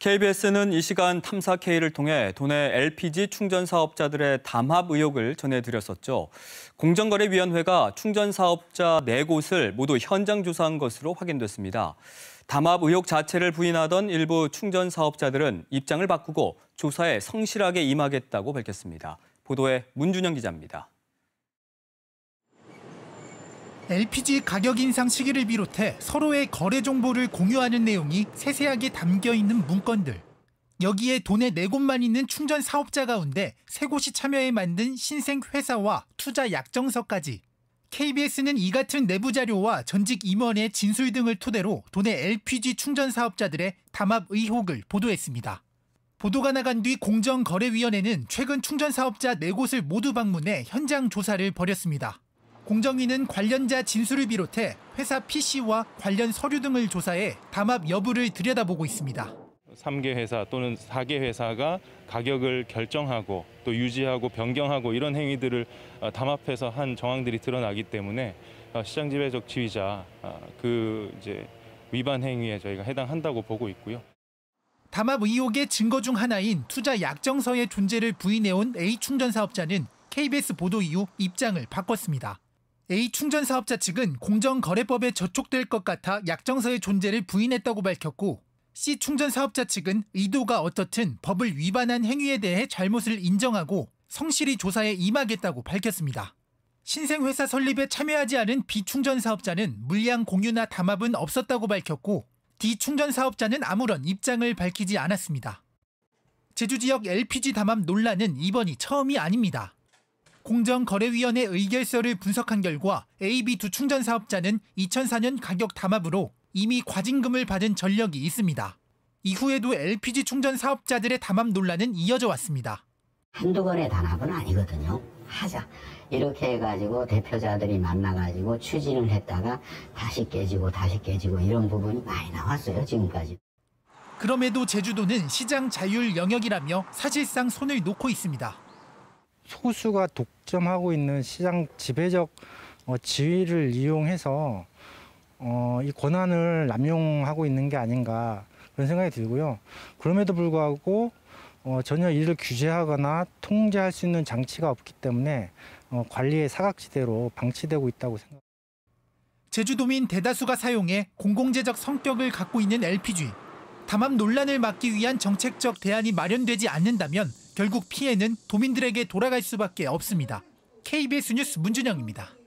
KBS는 이 시간 탐사 K를 통해 도내 LPG 충전 사업자들의 담합 의혹을 전해드렸었죠. 공정거래위원회가 충전 사업자 4곳을 모두 현장 조사한 것으로 확인됐습니다. 담합 의혹 자체를 부인하던 일부 충전 사업자들은 입장을 바꾸고 조사에 성실하게 임하겠다고 밝혔습니다. 보도에 문준영 기자입니다. LPG 가격 인상 시기를 비롯해 서로의 거래 정보를 공유하는 내용이 세세하게 담겨 있는 문건들. 여기에 돈의 4곳만 있는 충전 사업자 가운데 3곳이 참여해 만든 신생 회사와 투자 약정서까지. KBS는 이 같은 내부 자료와 전직 임원의 진술 등을 토대로 돈의 LPG 충전 사업자들의 담합 의혹을 보도했습니다. 보도가 나간 뒤 공정거래위원회는 최근 충전 사업자 4곳을 모두 방문해 현장 조사를 벌였습니다. 공정위는 관련자 진술을 비롯해 회사 PC와 관련 서류 등을 조사해 담합 여부를 들여다보고 있습니다. 3개 회사 또는 4개 회사가 가격을 결정하고 또 유지하고 변경하고 이런 행위들을 어, 담합해서 한 정황들이 드러나기 때문에 어, 시장 지배적 지휘자 어, 그 이제 위반 행위에 저희가 해당한다고 보고 있고요. 담합 의혹의 증거 중 하나인 투자 약정서의 존재를 부인해온 A충전사업자는 KBS 보도 이후 입장을 바꿨습니다. A 충전 사업자 측은 공정거래법에 저촉될 것 같아 약정서의 존재를 부인했다고 밝혔고 C 충전 사업자 측은 의도가 어떻든 법을 위반한 행위에 대해 잘못을 인정하고 성실히 조사에 임하겠다고 밝혔습니다. 신생회사 설립에 참여하지 않은 B 충전 사업자는 물량 공유나 담합은 없었다고 밝혔고 D 충전 사업자는 아무런 입장을 밝히지 않았습니다. 제주 지역 LPG 담합 논란은 이번이 처음이 아닙니다. 공정거래위원회 의결서를 분석한 결과 AB 두 충전 사업자는 2004년 가격 담합으로 이미 과징금을 받은 전력이 있습니다. 이후에도 LPG 충전 사업자들의 담합 논란은 이어져 왔습니다. 한두 번의 담합은 아니거든요. 하자. 이렇게 해가지고 대표자들이 만나가지고 추진을 했다가 다시 깨지고 다시 깨지고 이런 부분이 많이 나왔어요, 지금까지. 그럼에도 제주도는 시장 자율 영역이라며 사실상 손을 놓고 있습니다. 소수가 독점하고 있는 시장 지배적 어, 지위를 이용해서 어, 이 권한을 남용하고 있는 게 아닌가 그런 생각이 들고요. 그럼에도 불구하고 어, 전혀 이를 규제하거나 통제할 수 있는 장치가 없기 때문에 어, 관리의 사각지대로 방치되고 있다고 생각합니다. 제주도민 대다수가 사용해 공공재적 성격을 갖고 있는 LPG. 담합 논란을 막기 위한 정책적 대안이 마련되지 않는다면 결국 피해는 도민들에게 돌아갈 수밖에 없습니다. KBS 뉴스 문준영입니다.